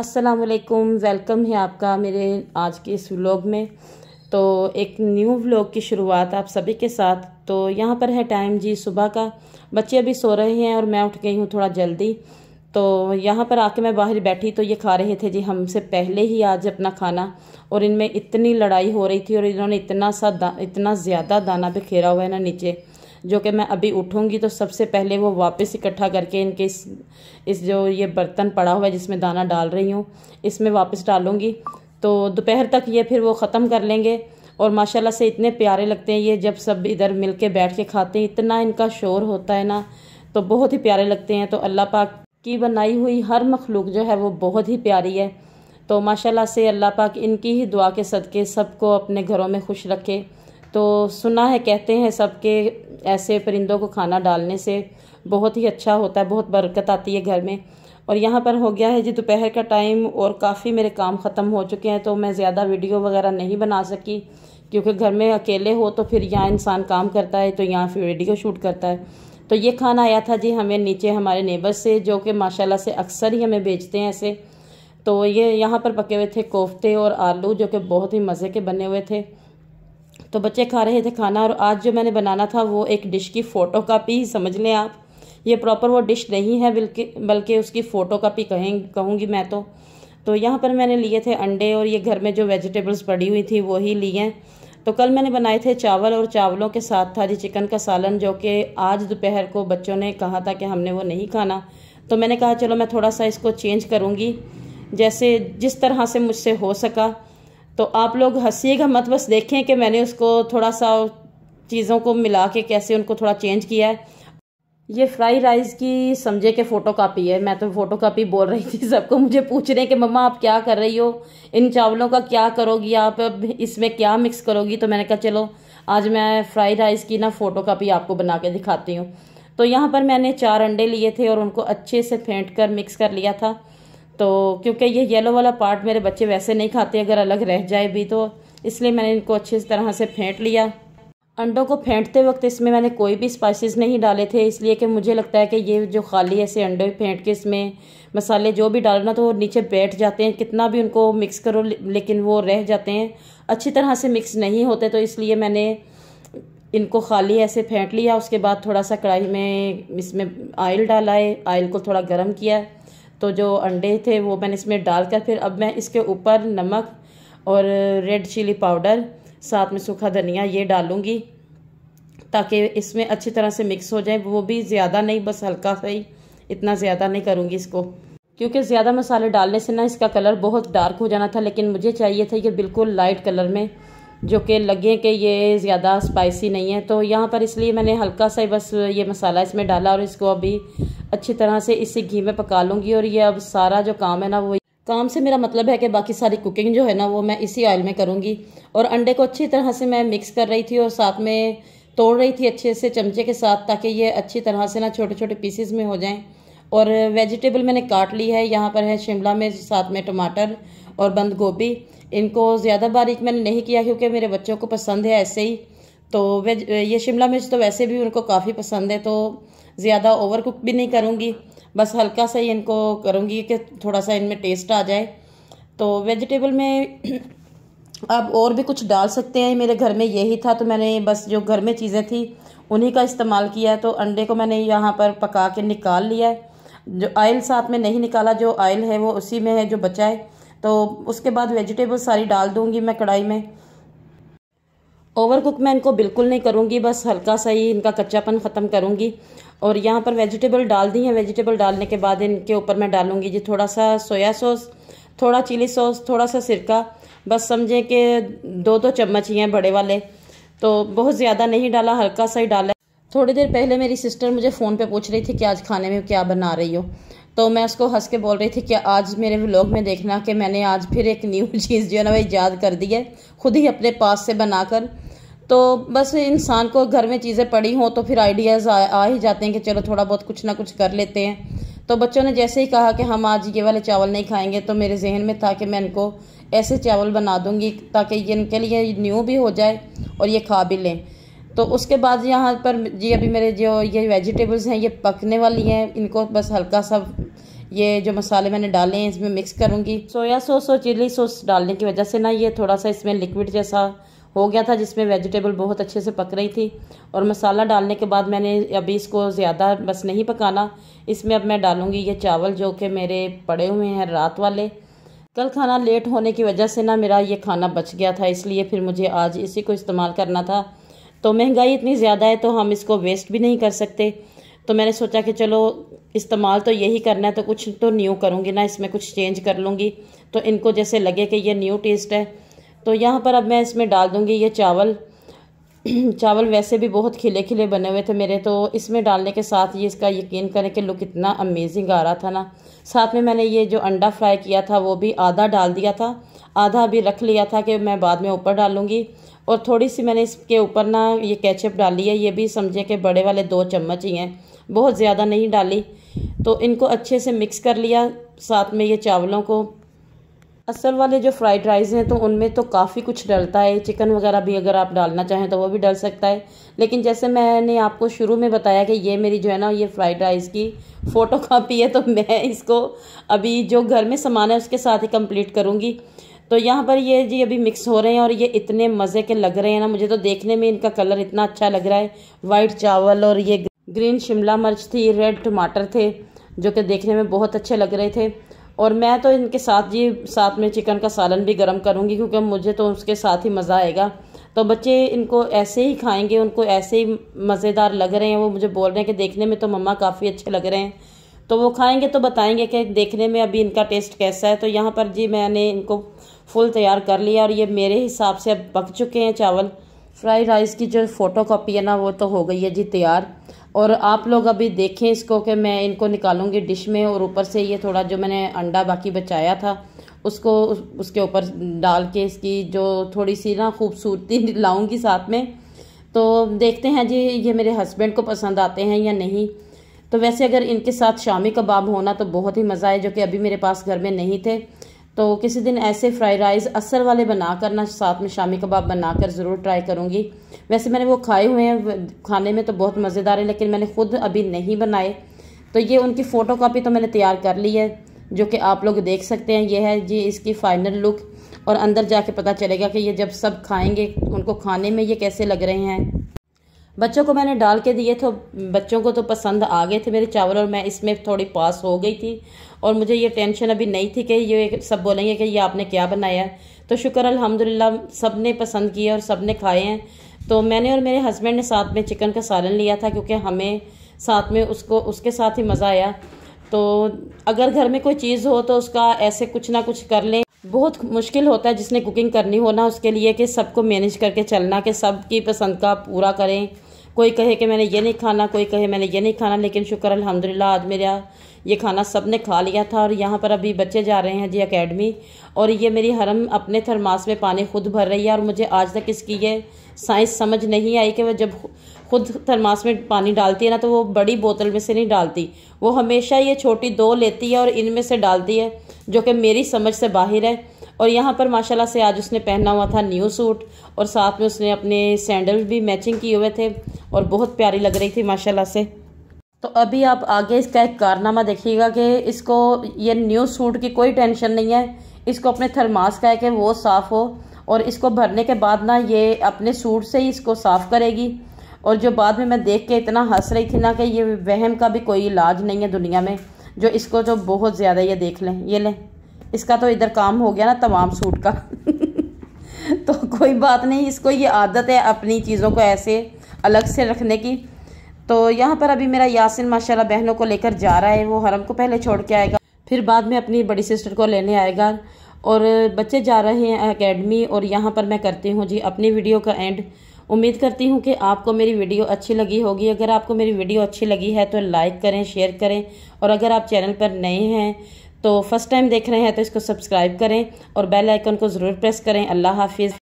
असलकुम वेलकम है आपका मेरे आज के इस व्लॉग में तो एक न्यू व्लॉग की शुरुआत आप सभी के साथ तो यहाँ पर है टाइम जी सुबह का बच्चे अभी सो रहे हैं और मैं उठ गई हूँ थोड़ा जल्दी तो यहाँ पर आके मैं बाहर बैठी तो ये खा रहे थे जी हमसे पहले ही आज अपना खाना और इनमें इतनी लड़ाई हो रही थी और इन्होंने इतना सा इतना ज़्यादा दाना बिखेरा हुआ है ना नीचे जो कि मैं अभी उठूँगी तो सबसे पहले वो वापस इकट्ठा करके इनके इस इस जो ये बर्तन पड़ा हुआ है जिसमें दाना डाल रही हूँ इसमें वापस डालूँगी तो दोपहर तक ये फिर वो ख़त्म कर लेंगे और माशाल्लाह से इतने प्यारे लगते हैं ये जब सब इधर मिल के बैठ के खाते हैं इतना इनका शोर होता है ना तो बहुत ही प्यारे लगते हैं तो अल्लाह पाक की बनाई हुई हर मखलूक जो है वो बहुत ही प्यारी है तो माशाल्लाह से अल्लाह पाक इनकी ही दुआ के सदके सबको अपने घरों में खुश रखे तो सुना है कहते हैं सबके ऐसे परिंदों को खाना डालने से बहुत ही अच्छा होता है बहुत बरकत आती है घर में और यहाँ पर हो गया है जी दोपहर का टाइम और काफ़ी मेरे काम ख़त्म हो चुके हैं तो मैं ज़्यादा वीडियो वगैरह नहीं बना सकी क्योंकि घर में अकेले हो तो फिर यहाँ इंसान काम करता है तो यहाँ फिर वीडियो शूट करता है तो ये खाना आया था जी हमें नीचे हमारे नेबर से जो कि माशाल्लाह से अक्सर ही हमें बेचते हैं ऐसे तो ये यहाँ पर पके हुए थे कोफ्ते और आलू जो कि बहुत ही मज़े के बने हुए थे तो बच्चे खा रहे थे खाना और आज जो मैंने बनाना था वो एक डिश की फ़ोटो कापी ही समझ लें आप ये प्रॉपर वो डिश नहीं है बल्कि बल्कि उसकी फ़ोटो कापी कहें कहूँगी मैं तो तो यहाँ पर मैंने लिए थे अंडे और ये घर में जो वेजिटेबल्स पड़ी हुई थी वही हैं तो कल मैंने बनाए थे चावल और चावलों के साथ था जी चिकन का सालन जो कि आज दोपहर को बच्चों ने कहा था कि हमने वो नहीं खाना तो मैंने कहा चलो मैं थोड़ा सा इसको चेंज करूँगी जैसे जिस तरह से मुझसे हो सका तो आप लोग हंसीएगा मत बस देखें कि मैंने उसको थोड़ा सा चीज़ों को मिला के कैसे उनको थोड़ा चेंज किया है ये फ्राई राइस की समझे के फ़ोटो कापी है मैं तो फ़ोटो कापी बोल रही थी सबको मुझे पूछ रहे हैं कि मम्मा आप क्या कर रही हो इन चावलों का क्या करोगी आप अब इसमें क्या मिक्स करोगी तो मैंने कहा चलो आज मैं फ्राई राइस की ना फ़ोटो कापी आपको बना के दिखाती हूँ तो यहाँ पर मैंने चार अंडे लिए थे और उनको अच्छे से फेंट कर मिक्स कर लिया था तो क्योंकि ये येलो वाला पार्ट मेरे बच्चे वैसे नहीं खाते अगर अलग रह जाए भी तो इसलिए मैंने इनको अच्छी तरह से फेंट लिया अंडों को फेंटते वक्त इसमें मैंने कोई भी स्पाइसेस नहीं डाले थे इसलिए कि मुझे लगता है कि ये जो खाली ऐसे अंडे फेंट के इसमें मसाले जो भी डालना तो वो नीचे बैठ जाते हैं कितना भी उनको मिक्स करो लेकिन वो रह जाते हैं अच्छी तरह से मिक्स नहीं होते तो इसलिए मैंने इनको खाली ऐसे फेंट लिया उसके बाद थोड़ा सा कढ़ाई में इसमें आयल डाला है आयल को थोड़ा गर्म किया तो जो अंडे थे वो मैंने इसमें डालकर फिर अब मैं इसके ऊपर नमक और रेड चिली पाउडर साथ में सूखा धनिया ये डालूँगी ताकि इसमें अच्छी तरह से मिक्स हो जाए वो भी ज़्यादा नहीं बस हल्का सा ही इतना ज़्यादा नहीं करूँगी इसको क्योंकि ज़्यादा मसाले डालने से ना इसका कलर बहुत डार्क हो जाना था लेकिन मुझे चाहिए था कि बिल्कुल लाइट कलर में जो कि लगे कि ये ज़्यादा स्पाइसी नहीं है तो यहाँ पर इसलिए मैंने हल्का सा ही बस ये मसाला इसमें डाला और इसको अभी अच्छी तरह से इसी घी में पका लूँगी और ये अब सारा जो काम है ना वो काम से मेरा मतलब है कि बाकी सारी कुकिंग जो है ना वो मैं इसी ऑयल में करूँगी और अंडे को अच्छी तरह से मैं मिक्स कर रही थी और साथ में तोड़ रही थी अच्छे से चमचे के साथ ताकि ये अच्छी तरह से ना छोटे छोटे पीसेस में हो जाएं और वेजिटेबल मैंने काट ली है यहाँ पर है शिमला मिर्च साथ में टमाटर और बंद गोभी इनको ज़्यादा बारीक मैंने नहीं किया क्योंकि मेरे बच्चों को पसंद है ऐसे ही तो वेज ये शिमला मिर्च तो वैसे भी उनको काफ़ी पसंद है तो ज़्यादा ओवर कुक भी नहीं करूँगी बस हल्का सा ही इनको करूँगी कि थोड़ा सा इनमें टेस्ट आ जाए तो वेजिटेबल में आप और भी कुछ डाल सकते हैं मेरे घर में यही था तो मैंने बस जो घर में चीज़ें थी उन्हीं का इस्तेमाल किया तो अंडे को मैंने यहाँ पर पका के निकाल लिया है जो आयल साथ में नहीं निकाला जो आयल है वो उसी में है जो बचा है तो उसके बाद वेजिटेबल सारी डाल दूँगी मैं कढ़ाई में ओवर कुक मैं इनको बिल्कुल नहीं करूँगी बस हल्का सा ही इनका कच्चापन ख़त्म करूंगी और यहाँ पर वेजिटेबल डाल दी है वेजिटेबल डालने के बाद इनके ऊपर मैं डालूंगी जी थोड़ा सा सोया सॉस थोड़ा चिली सॉस थोड़ा सा सिरका बस समझें कि दो दो चम्मच ही हैं बड़े वाले तो बहुत ज़्यादा नहीं डाला हल्का सा ही डाला थोड़ी देर पहले मेरी सिस्टर मुझे फ़ोन पर पूछ रही थी कि आज खाने में क्या बना रही हो तो मैं उसको हंस के बोल रही थी कि आज मेरे व्लॉग में देखना कि मैंने आज फिर एक न्यू चीज़ जो है ना वो याद कर दी है खुद ही अपने पास से बनाकर तो बस इंसान को घर में चीज़ें पड़ी हों तो फिर आइडियाज़ आ, आ ही जाते हैं कि चलो थोड़ा बहुत कुछ ना कुछ कर लेते हैं तो बच्चों ने जैसे ही कहा कि हम आज ये वाले चावल नहीं खाएंगे तो मेरे जहन में था कि मैं इनको ऐसे चावल बना दूंगी ताकि ये इनके लिए न्यू भी हो जाए और ये खा भी लें तो उसके बाद यहाँ पर जी अभी मेरे जो ये वेजिटेबल्स हैं ये पकने वाली हैं इनको बस हल्का सा ये जो मसाले मैंने डाले हैं इसमें मिक्स करूँगी सोया सॉस और चिली सॉस डालने की वजह से ना ये थोड़ा सा इसमें लिक्विड जैसा हो गया था जिसमें वेजिटेबल बहुत अच्छे से पक रही थी और मसाला डालने के बाद मैंने अभी इसको ज़्यादा बस नहीं पकाना इसमें अब मैं डालूँगी ये चावल जो कि मेरे पड़े हुए हैं रात वाले कल खाना लेट होने की वजह से ना मेरा ये खाना बच गया था इसलिए फिर मुझे आज इसी को इस्तेमाल करना था तो महंगाई इतनी ज़्यादा है तो हम इसको वेस्ट भी नहीं कर सकते तो मैंने सोचा कि चलो इस्तेमाल तो यही करना है तो कुछ तो न्यू करूँगी ना इसमें कुछ चेंज कर लूँगी तो इनको जैसे लगे कि ये न्यू टेस्ट है तो यहाँ पर अब मैं इसमें डाल दूँगी ये चावल चावल वैसे भी बहुत खिले खिले बने हुए थे मेरे तो इसमें डालने के साथ ये इसका यकीन करें कि लुक इतना अमेजिंग आ रहा था ना साथ में मैंने ये जो अंडा फ्राई किया था वो भी आधा डाल दिया था आधा भी रख लिया था कि मैं बाद में ऊपर डालूँगी और थोड़ी सी मैंने इसके ऊपर ना ये कैचअप डाली है ये भी समझे कि बड़े वाले दो चम्मच ही हैं बहुत ज़्यादा नहीं डाली तो इनको अच्छे से मिक्स कर लिया साथ में ये चावलों को असल वाले जो फ्राइड राइस हैं तो उनमें तो काफ़ी कुछ डलता है चिकन वगैरह भी अगर आप डालना चाहें तो वो भी डल सकता है लेकिन जैसे मैंने आपको शुरू में बताया कि ये मेरी जो है ना ये फ्राइड राइस की फ़ोटो कापी है तो मैं इसको अभी जो घर में सामान है उसके साथ ही कंप्लीट करूँगी तो यहाँ पर ये जी अभी मिक्स हो रहे हैं और ये इतने मज़े के लग रहे हैं ना मुझे तो देखने में इनका कलर इतना अच्छा लग रहा है वाइट चावल और ये ग्रीन शिमला मिर्च थी रेड टमाटर थे जो कि देखने में बहुत अच्छे लग रहे थे और मैं तो इनके साथ जी साथ में चिकन का सालन भी गर्म करूँगी क्योंकि मुझे तो उसके साथ ही मज़ा आएगा तो बच्चे इनको ऐसे ही खाएंगे उनको ऐसे ही मज़ेदार लग रहे हैं वो मुझे बोल रहे हैं कि देखने में तो मम्मा काफ़ी अच्छे लग रहे हैं तो वो खाएंगे तो बताएंगे कि देखने में अभी इनका टेस्ट कैसा है तो यहाँ पर जी मैंने इनको फुल तैयार कर लिया और ये मेरे हिसाब से अब पक चुके हैं चावल फ्राई राइस की जो फ़ोटो कापी है ना वो तो हो गई है जी तैयार और आप लोग अभी देखें इसको कि मैं इनको निकालूंगी डिश में और ऊपर से ये थोड़ा जो मैंने अंडा बाकी बचाया था उसको उसके ऊपर डाल के इसकी जो थोड़ी सी ना खूबसूरती लाऊंगी साथ में तो देखते हैं जी ये मेरे हस्बैंड को पसंद आते हैं या नहीं तो वैसे अगर इनके साथ शामी कबाब होना तो बहुत ही मज़ा है जो कि अभी मेरे पास घर में नहीं थे तो किसी दिन ऐसे फ्राई राइस असर वाले बना करना साथ में शामी कबाब बना कर ज़रूर ट्राई करूँगी वैसे मैंने वो खाए हुए हैं खाने में तो बहुत मज़ेदार है लेकिन मैंने ख़ुद अभी नहीं बनाए तो ये उनकी फ़ोटो कापी तो मैंने तैयार कर ली है जो कि आप लोग देख सकते हैं ये है जी इसकी फ़ाइनल लुक और अंदर जाके पता चलेगा कि ये जब सब खाएंगे उनको खाने में ये कैसे लग रहे हैं बच्चों को मैंने डाल के दिए तो बच्चों को तो पसंद आ गए थे मेरे चावल और मैं इसमें थोड़ी पास हो गई थी और मुझे ये टेंशन अभी नहीं थी कि ये सब बोलेंगे कि ये आपने क्या बनाया है तो शुक्र अल्हम्दुलिल्लाह सब ने पसंद किए और सब ने खाए हैं तो मैंने और मेरे हस्बैंड ने साथ में चिकन का सालन लिया था क्योंकि हमें साथ में उसको उसके साथ ही मज़ा आया तो अगर घर में कोई चीज़ हो तो उसका ऐसे कुछ ना कुछ कर लें बहुत मुश्किल होता है जिसने कुकिंग करनी हो ना उसके लिए कि सबको मैनेज करके चलना कि सबकी पसंद का पूरा करें कोई कहे कि मैंने ये नहीं खाना कोई कहे मैंने ये नहीं खाना लेकिन शुक्र अल्हम्दुलिल्लाह आज मेरा ये खाना सब ने खा लिया था और यहाँ पर अभी बच्चे जा रहे हैं जी एकेडमी और ये मेरी हरम अपने थरमास में पानी खुद भर रही है और मुझे आज तक इसकी ये साइंस समझ नहीं आई कि वह जब खुद थरमास में पानी डालती है ना तो वो बड़ी बोतल में से नहीं डालती वो हमेशा ये छोटी दो लेती है और इनमें से डालती है जो कि मेरी समझ से बाहर है और यहाँ पर माशाल्लाह से आज उसने पहना हुआ था न्यू सूट और साथ में उसने अपने सैंडल भी मैचिंग किए हुए थे और बहुत प्यारी लग रही थी माशाल्लाह से तो अभी आप आगे इसका एक कारनामा देखिएगा कि इसको ये न्यू सूट की कोई टेंशन नहीं है इसको अपने थरमास का है कि वो साफ़ हो और इसको भरने के बाद ना ये अपने सूट से ही इसको साफ़ करेगी और जो बाद में मैं देख के इतना हंस रही थी ना कि ये वहम का भी कोई इलाज नहीं है दुनिया में जो इसको जो बहुत ज़्यादा ये देख लें ये लें इसका तो इधर काम हो गया ना तमाम सूट का तो कोई बात नहीं इसको ये आदत है अपनी चीज़ों को ऐसे अलग से रखने की तो यहाँ पर अभी मेरा यासिन माशाल्लाह बहनों को लेकर जा रहा है वो हरम को पहले छोड़ के आएगा फिर बाद में अपनी बड़ी सिस्टर को लेने आएगा और बच्चे जा रहे हैं एकेडमी और यहाँ पर मैं करती हूँ जी अपनी वीडियो का एंड उम्मीद करती हूँ कि आपको मेरी वीडियो अच्छी लगी होगी अगर आपको मेरी वीडियो अच्छी लगी है तो लाइक करें शेयर करें और अगर आप चैनल पर नए हैं तो फर्स्ट टाइम देख रहे हैं तो इसको सब्सक्राइब करें और बेल आइकन को ज़रूर प्रेस करें अल्लाह हाफिज़